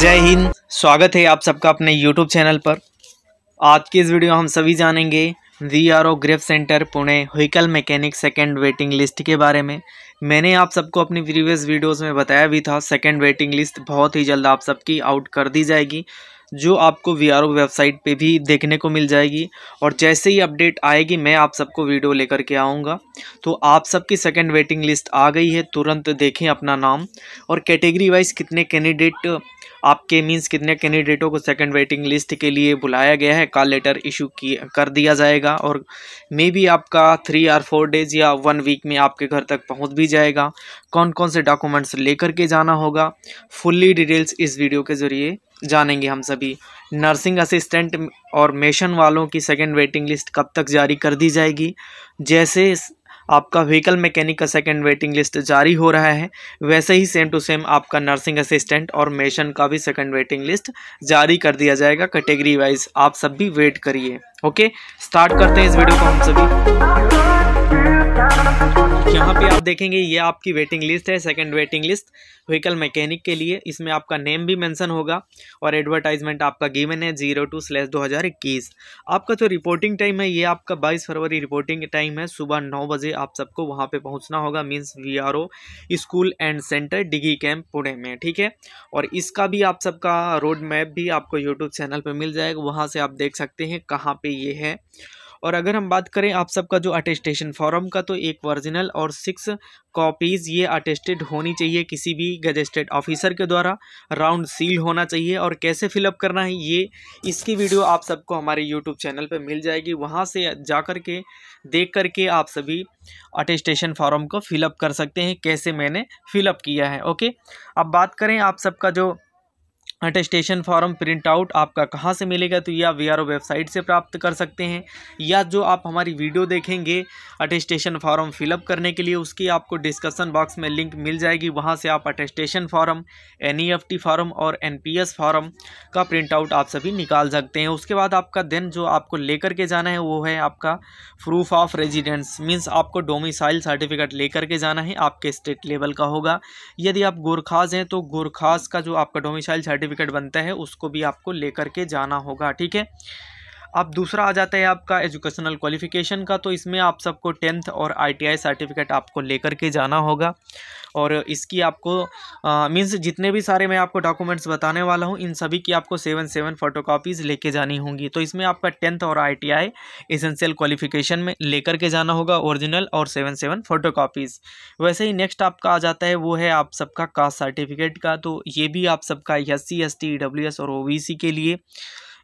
जय हिंद स्वागत है आप सबका अपने यूट्यूब चैनल पर आज की इस वीडियो हम सभी जानेंगे V R O GREF centre Pune vehicle mechanic second waiting list के बारे में मैंने आप सबको अपनी प्रीवियस वीडियोस में बताया भी था सेकेंड वेटिंग लिस्ट बहुत ही जल्द आप सबकी आउट कर दी जाएगी जो आपको वी वेबसाइट पे भी देखने को मिल जाएगी और जैसे ही अपडेट आएगी मैं आप सबको वीडियो लेकर के आऊँगा तो आप सबकी सेकेंड वेटिंग लिस्ट आ गई है तुरंत देखें अपना नाम और कैटेगरी वाइज कितने कैंडिडेट आपके मीन्स कितने कैंडिडेटों को सेकंड वेटिंग लिस्ट के लिए बुलाया गया है का लेटर इशू की कर दिया जाएगा और मे बी आपका थ्री आर फोर डेज या वन वीक में आपके घर तक पहुंच भी जाएगा कौन कौन से डॉक्यूमेंट्स लेकर के जाना होगा फुल्ली डिटेल्स इस वीडियो के ज़रिए जानेंगे हम सभी नर्सिंग असिस्टेंट और मेशन वालों की सेकेंड वेटिंग लिस्ट कब तक जारी कर दी जाएगी जैसे आपका व्हीकल मैकेनिक का सेकेंड वेटिंग लिस्ट जारी हो रहा है वैसे ही सेम टू सेम आपका नर्सिंग असिस्टेंट और मेशन का भी सेकेंड वेटिंग लिस्ट जारी कर दिया जाएगा कैटेगरी वाइज आप सब भी वेट करिए ओके स्टार्ट करते हैं इस वीडियो को हम सभी यहाँ पे आप देखेंगे ये आपकी वेटिंग लिस्ट है second waiting list vehicle mechanic के लिए इसमें आपका नेम भी मेंशन होगा और एडवर्टाइजमेंट आपका गिवन है जीरो टू स्लैश दो हज़ार इक्कीस आपका जो रिपोर्टिंग टाइम है ये आपका बाईस फरवरी रिपोर्टिंग टाइम है सुबह नौ बजे आप सबको वहाँ पे पहुँचना होगा means V R O school and centre Dighi camp Pune में ठीक है और इसका भी आप सबका रोड मैप भी आपको यूट्यूब चैनल पर मिल जाएगा वहाँ से आप देख सकते हैं कहाँ पर ये है और अगर हम बात करें आप सबका जो अटेस्टेशन फॉर्म का तो एक वर्जिनल और सिक्स कॉपीज़ ये अटेस्टेड होनी चाहिए किसी भी गजेस्टेड ऑफिसर के द्वारा राउंड सील होना चाहिए और कैसे फिलअप करना है ये इसकी वीडियो आप सबको हमारे यूट्यूब चैनल पर मिल जाएगी वहाँ से जा कर के देख करके आप सभी अटेस्टेशन फॉर्म को फिलअप कर सकते हैं कैसे मैंने फिलअप किया है ओके अब बात करें आप सबका जो अटेस्टेशन फॉर्म प्रिंट आउट आपका कहाँ से मिलेगा तो ये आप वी वेबसाइट से प्राप्त कर सकते हैं या जो आप हमारी वीडियो देखेंगे अटेस्टेशन फॉर्म फिलअप करने के लिए उसकी आपको डिस्कशन बॉक्स में लिंक मिल जाएगी वहाँ से आप अटेस्टेशन फॉर्म एन फॉर्म और एन फॉर्म का प्रिंट आउट आप सभी निकाल सकते हैं उसके बाद आपका दिन जो आपको लेकर के जाना है वो है आपका प्रूफ ऑफ रेजिडेंस मीन्स आपको डोमिसाइल सर्टिफिकेट लेकर के जाना है आपके स्टेट लेवल का होगा यदि आप गोरखाज हैं तो गोरखाज का जो आपका डोमिसाइल सर्टिफिकेट सर्टिफिकेट बनते हैं उसको भी आपको लेकर के जाना होगा ठीक है अब दूसरा आ जाता है आपका एजुकेशनल क्वालिफिकेशन का तो इसमें आप सबको टेंथ और आईटीआई सर्टिफिकेट आपको लेकर के जाना होगा और इसकी आपको मीन्स जितने भी सारे मैं आपको डॉक्यूमेंट्स बताने वाला हूँ इन सभी की आपको सेवन सेवन फ़ोटो कापीज़ लेके जानी होंगी तो इसमें आपका टेंथ और आई टी आई क्वालिफिकेशन में लेकर के जाना होगा ओरिजिनल और सेवन सेवन फ़ोटो कापीज़ वैसे ही नेक्स्ट आपका आ जाता है वो है आप सबका कास्ट सर्टिफिकेट का तो ये भी आप सबका S C S T W S और ओ बी सी के लिए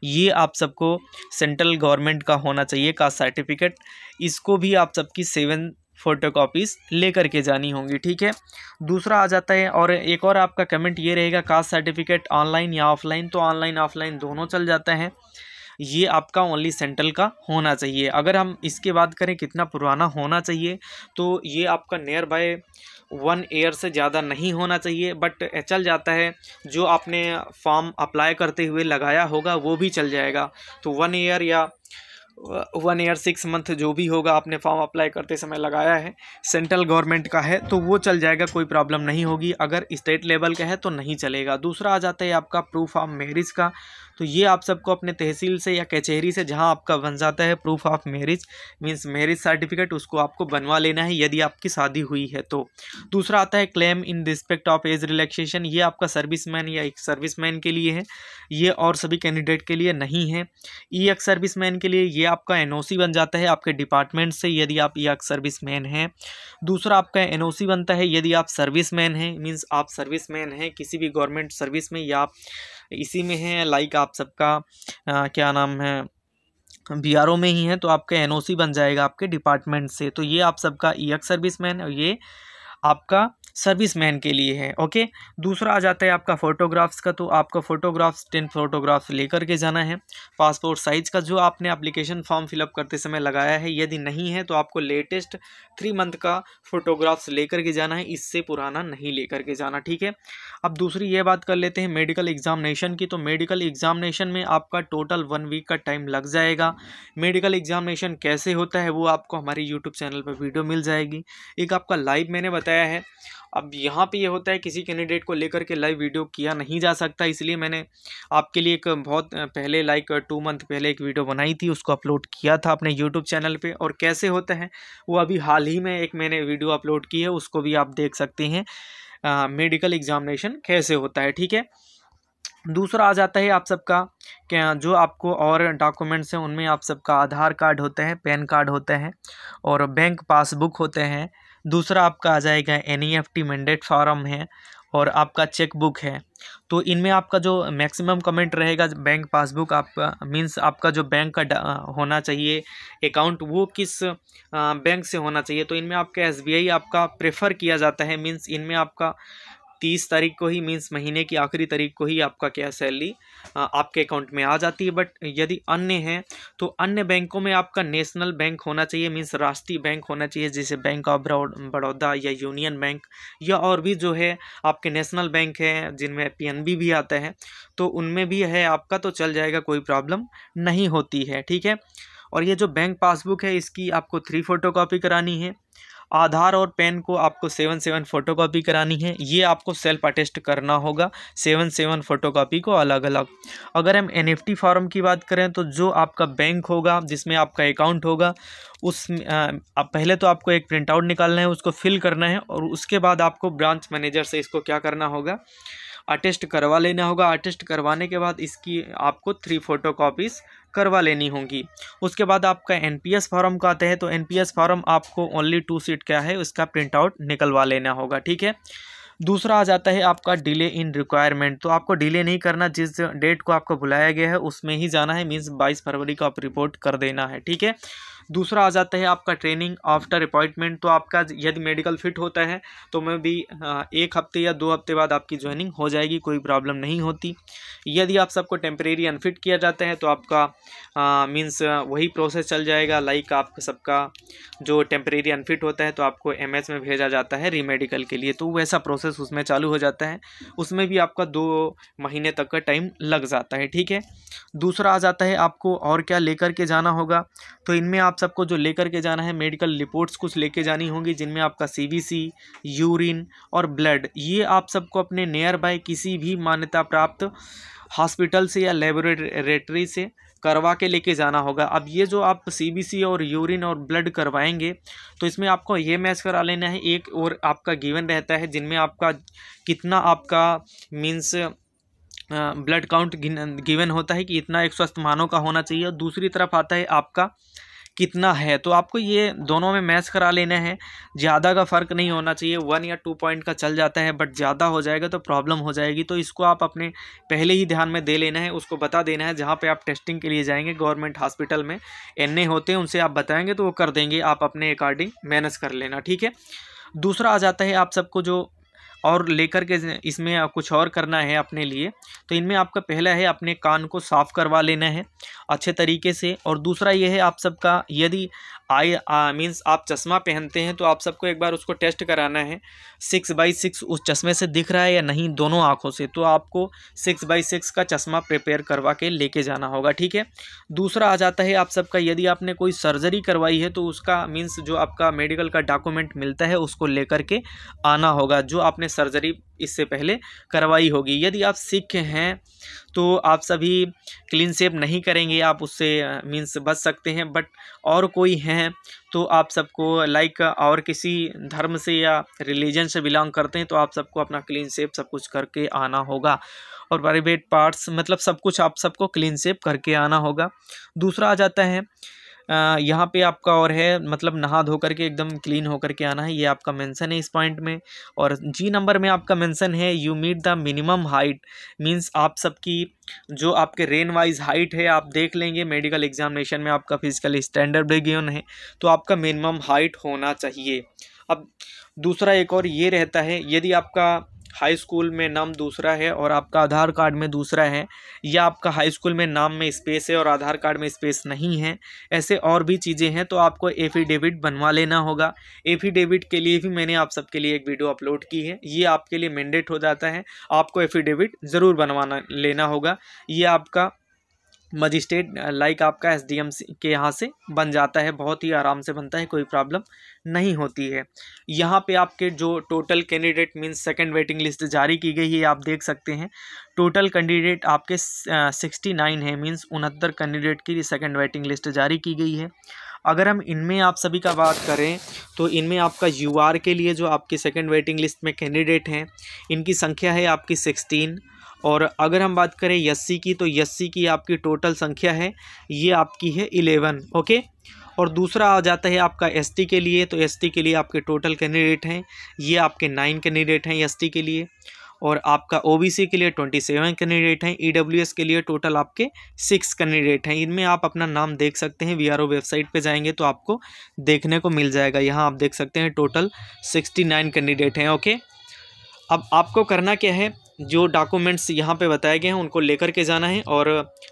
ये आप सबको सेंट्रल गवर्नमेंट का होना चाहिए कास्ट सर्टिफिकेट इसको भी आप सबकी सेवन फ़ोटो कापीज़ ले करके जानी होंगी ठीक है दूसरा आ जाता है और एक और आपका कमेंट ये रहेगा कास्ट सर्टिफिकेट ऑनलाइन या ऑफलाइन तो ऑनलाइन ऑफलाइन दोनों चल जाता है ये आपका ओनली सेंट्रल का होना चाहिए अगर हम इसके बात करें कितना पुराना होना चाहिए तो ये आपका नियर बाय वन ईयर से ज़्यादा नहीं होना चाहिए बट चल जाता है जो आपने फॉर्म अप्लाई करते हुए लगाया होगा वो भी चल जाएगा तो वन ईयर या वन ईयर सिक्स मंथ जो भी होगा आपने फॉर्म अप्लाई करते समय लगाया है सेंट्रल गवर्नमेंट का है तो वो चल जाएगा कोई प्रॉब्लम नहीं होगी अगर स्टेट लेवल का है तो नहीं चलेगा दूसरा आ जाता है आपका प्रूफ ऑफ मेरिज का तो ये आप सबको अपने तहसील से या कचहरी से जहाँ आपका बन जाता है proof of marriage means marriage certificate उसको आपको बनवा लेना है यदि आपकी शादी हुई है तो दूसरा आता है claim in respect of age relaxation ये आपका सर्विसमैन या एक सर्विसमैन के लिए है ये और सभी कैंडिडेट के लिए नहीं है ई एक्स मैन के लिए ये आपका एनओसी बन जाता है आपके डिपार्टमेंट से यदि आप या सर्विस मैन हैं दूसरा आपका एनओसी बनता है यदि आप सर्विस मैन हैं मीन्स आप सर्विस मैन हैं किसी भी गवर्नमेंट सर्विस में या आप इसी में हैं लाइक आप सबका क्या नाम है बी आर ओ में ही हैं तो आपका एन बन जाएगा आपके डिपार्टमेंट से तो ये आप सबका ई एक्स सर्विस मैन और ये आपका सर्विस मैन के लिए है ओके दूसरा आ जाता है आपका फ़ोटोग्राफ्स का तो आपका फ़ोटोग्राफ्स टेन फ़ोटोग्राफ्स लेकर के जाना है पासपोर्ट साइज़ का जो आपने एप्लीकेशन फॉर्म फिलअप करते समय लगाया है यदि नहीं है तो आपको लेटेस्ट थ्री मंथ का फ़ोटोग्राफ्स लेकर के जाना है इससे पुराना नहीं लेकर के जाना ठीक है अब दूसरी ये बात कर लेते हैं मेडिकल एग्जामिनेशन की तो मेडिकल एग्जामिनेशन में आपका टोटल वन वीक का टाइम लग जाएगा मेडिकल एग्जामिनेशन कैसे होता है वो आपको हमारे यूट्यूब चैनल पर वीडियो मिल जाएगी एक आपका लाइव मैंने बताया है अब यहाँ पे ये यह होता है किसी कैंडिडेट को लेकर के लाइव वीडियो किया नहीं जा सकता इसलिए मैंने आपके लिए एक बहुत पहले लाइक टू मंथ पहले एक वीडियो बनाई थी उसको अपलोड किया था अपने यूट्यूब चैनल पे और कैसे होते हैं वो अभी हाल ही में एक मैंने वीडियो अपलोड की है उसको भी आप देख सकते हैं मेडिकल एग्जामिनेशन कैसे होता है ठीक है दूसरा आ जाता है आप सबका क्या जो आपको और डॉक्यूमेंट्स हैं उनमें आप सबका आधार कार्ड होते हैं पैन कार्ड होते हैं और बैंक पासबुक होते हैं दूसरा आपका आ जाएगा N E F T mandate form है और आपका चेकबुक है तो इनमें आपका जो मैक्सिमम कमेंट रहेगा बैंक पासबुक आपका मींस आपका जो बैंक का होना चाहिए अकाउंट वो किस बैंक से होना चाहिए तो इनमें आपका एसबीआई आपका प्रेफर किया जाता है मींस इनमें आपका तीस तारीख को ही मीन्स महीने की आखिरी तारीख को ही आपका क्या सैलरी आपके अकाउंट में आ जाती है बट यदि अन्य हैं तो अन्य बैंकों में आपका नेशनल बैंक होना चाहिए मीन्स राष्ट्रीय बैंक होना चाहिए जैसे बैंक ऑफ बड़ौदा या यूनियन बैंक या और भी जो है आपके नेशनल बैंक हैं जिनमें बी भी आता है तो उनमें भी है आपका तो चल जाएगा कोई प्रॉब्लम नहीं होती है ठीक है और ये जो बैंक पासबुक है इसकी आपको थ्री फ़ोटो कॉपी करानी है आधार और पैन को आपको सेवन सेवन फ़ोटो कापी करानी है ये आपको सेल्फ अटेस्ट करना होगा सेवन सेवन फ़ोटो कापी को अलग अलग अगर हम एन फॉर्म की बात करें तो जो आपका बैंक होगा जिसमें आपका अकाउंट होगा उस आप पहले तो आपको एक प्रिंट आउट निकालना है उसको फिल करना है और उसके बाद आपको ब्रांच मैनेजर से इसको क्या करना होगा अटेस्ट करवा लेना होगा अटेस्ट करवाने के बाद इसकी आपको थ्री फ़ोटो करवा लेनी होगी उसके बाद आपका एन पी एस फॉर्म का आते हैं तो एन पी एस फॉर्म आपको ओनली टू सीट क्या है उसका प्रिंट आउट निकलवा लेना होगा ठीक है दूसरा आ जाता है आपका डिले इन रिक्वायरमेंट तो आपको डिले नहीं करना जिस डेट को आपको बुलाया गया है उसमें ही जाना है मीन्स बाईस फरवरी को आप रिपोर्ट कर देना है ठीक है दूसरा आ जाता है आपका ट्रेनिंग आफ्टर अपॉइंटमेंट तो आपका यदि मेडिकल फिट होता है तो मैं भी एक हफ्ते या दो हफ्ते बाद आपकी ज्वाइनिंग हो जाएगी कोई प्रॉब्लम नहीं होती यदि आप सबको टेम्परेरी अनफिट किया जाता है तो आपका मीन्स वही प्रोसेस चल जाएगा लाइक आप सबका जो टेम्परेरी अनफिट होता है तो आपको एम में भेजा जाता है रीमेडिकल के लिए तो वैसा प्रोसेस उसमें चालू हो जाता है उसमें भी आपका दो महीने तक का टाइम लग जाता है ठीक है दूसरा आ जाता है आपको और क्या लेकर के जाना होगा तो इनमें आप आप सबको जो लेकर के जाना है मेडिकल रिपोर्ट्स कुछ लेके जानी होंगी जिनमें आपका सीबीसी यूरिन और ब्लड ये आप सबको अपने नियर बाय किसी भी मान्यता प्राप्त हॉस्पिटल से या लेबोरेटरी से करवा के लेके जाना होगा अब ये जो आप सीबीसी और यूरिन और ब्लड करवाएंगे तो इसमें आपको ये मैच करा लेना है एक और आपका गिवन रहता है जिनमें आपका कितना आपका मीन्स ब्लड काउंट गिवन होता है कि इतना एक स्वस्थ मानों का होना चाहिए और दूसरी तरफ आता है आपका कितना है तो आपको ये दोनों में मैच करा लेना है ज़्यादा का फ़र्क नहीं होना चाहिए वन या टू पॉइंट का चल जाता है बट ज़्यादा हो जाएगा तो प्रॉब्लम हो जाएगी तो इसको आप अपने पहले ही ध्यान में दे लेना है उसको बता देना है जहाँ पर आप टेस्टिंग के लिए जाएंगे गवर्नमेंट हॉस्पिटल में एन होते हैं उनसे आप बताएँगे तो वो कर देंगे आप अपने अकॉर्डिंग मैनेज कर लेना ठीक है दूसरा आ जाता है आप सबको जो और लेकर के इसमें कुछ और करना है अपने लिए तो इनमें आपका पहला है अपने कान को साफ़ करवा लेना है अच्छे तरीके से और दूसरा ये है आप सबका यदि आई मीन्स आप चश्मा पहनते हैं तो आप सबको एक बार उसको टेस्ट कराना है सिक्स बाई सिक्स उस चश्मे से दिख रहा है या नहीं दोनों आँखों से तो आपको सिक्स बाई सिक्स का चश्मा प्रिपेयर करवा के लेके जाना होगा ठीक है दूसरा आ जाता है आप सबका यदि आपने कोई सर्जरी करवाई है तो उसका मीन्स जो आपका मेडिकल का डॉक्यूमेंट मिलता है उसको लेकर के आना होगा जो आपने सर्जरी इससे पहले करवाई होगी यदि आप सिख हैं तो आप सभी क्लीन सेप नहीं करेंगे आप उससे मीन्स बच सकते हैं बट और कोई हैं तो आप सबको लाइक और किसी धर्म से या रिलीजन से बिलोंग करते हैं तो आप सबको अपना क्लीन सेप सब कुछ करके आना होगा और प्राइवेट पार्ट्स मतलब सब कुछ आप सबको क्लीन सेप करके आना होगा दूसरा आ जाता है यहाँ पे आपका और है मतलब नहा धो करके एकदम क्लीन होकर के आना है ये आपका मेंशन है इस पॉइंट में और जी नंबर में आपका मेंशन है you meet the minimum height means आप सबकी जो आपके रेन वाइज हाइट है आप देख लेंगे मेडिकल एग्जामिनेशन में आपका फिजिकल स्टैंडर्ड रेगियन है तो आपका मिनिमम हाइट होना चाहिए अब दूसरा एक और ये रहता है यदि आपका हाई स्कूल में नाम दूसरा है और आपका आधार कार्ड में दूसरा है या आपका हाई स्कूल में नाम में स्पेस है और आधार कार्ड में स्पेस नहीं है ऐसे और भी चीज़ें हैं तो आपको एफिडेविट बनवा लेना होगा एफिडेविट के लिए भी मैंने आप सबके लिए एक वीडियो अपलोड की है ये आपके लिए मैंडेट हो जाता है आपको एफिडेविट ज़रूर बनवाना लेना होगा ये आपका मजिस्ट्रेट लाइक आपका एस डी एम के यहाँ से बन जाता है बहुत ही आराम से बनता है कोई प्रॉब्लम नहीं होती है यहाँ पे आपके जो total candidate means second waiting list जारी की गई है आप देख सकते हैं टोटल कैंडिडेट आपके सिक्सटी नाइन है मींस उनहत्तर कैंडिडेट की सेकंड वेटिंग लिस्ट जारी की गई है अगर हम इनमें आप सभी का बात करें तो इनमें आपका यू के लिए जो आपकी सेकेंड वेटिंग लिस्ट में कैंडिडेट हैं इनकी संख्या है आपकी सिक्सटीन और अगर हम बात करें यस की तो यस की आपकी टोटल संख्या है ये आपकी है इलेवन ओके और दूसरा आ जाता है आपका एसटी के लिए तो एसटी के लिए आपके टोटल कैंडिडेट हैं ये आपके नाइन कैंडिडेट हैं एसटी के लिए और आपका ओबीसी के लिए ट्वेंटी सेवन कैंडिडेट हैं ईडब्ल्यूएस e के लिए टोटल आपके सिक्स कैंडिडेट हैं इनमें आप अपना नाम देख सकते हैं वीआरओ वेबसाइट पे जाएंगे तो आपको देखने को मिल जाएगा यहाँ आप देख सकते हैं टोटल सिक्सटी नाइन कैंडिडेट हैं ओके अब आपको करना क्या है जो डॉक्यूमेंट्स यहाँ पे बताए गए हैं उनको लेकर के जाना है और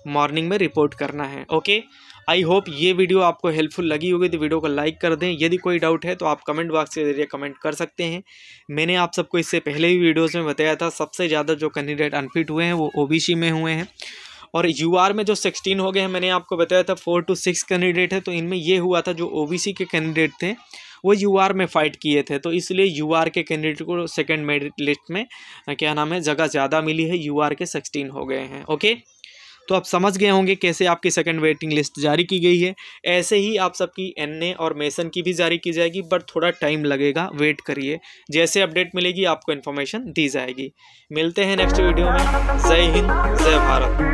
मॉर्निंग में रिपोर्ट करना है ओके आई होप ये वीडियो आपको हेल्पफुल लगी होगी तो वीडियो को लाइक कर दें यदि कोई डाउट है तो आप कमेंट बॉक्स के जरिए कमेंट कर सकते हैं मैंने आप सबको इससे पहले भी वीडियोज़ में बताया था सबसे ज़्यादा जो कैंडिडेट अनफिट हुए हैं वो ओ में हुए हैं और यू में जो सिक्सटीन हो गए हैं मैंने आपको बताया था फोर टू सिक्स कैंडिडेट है तो इनमें ये हुआ था जो ओ के कैंडिडेट थे वो यूआर में फ़ाइट किए थे तो इसलिए यूआर के कैंडिडेट को सेकेंड मेरिट लिस्ट में क्या नाम है जगह ज़्यादा मिली है यूआर के सिक्सटीन हो गए हैं ओके तो आप समझ गए होंगे कैसे आपकी सेकंड वेटिंग लिस्ट जारी की गई है ऐसे ही आप सबकी एन और मेसन की भी जारी की जाएगी बट थोड़ा टाइम लगेगा वेट करिए जैसे अपडेट मिलेगी आपको इन्फॉर्मेशन दी जाएगी मिलते हैं नेक्स्ट वीडियो में जय हिंद जय भारत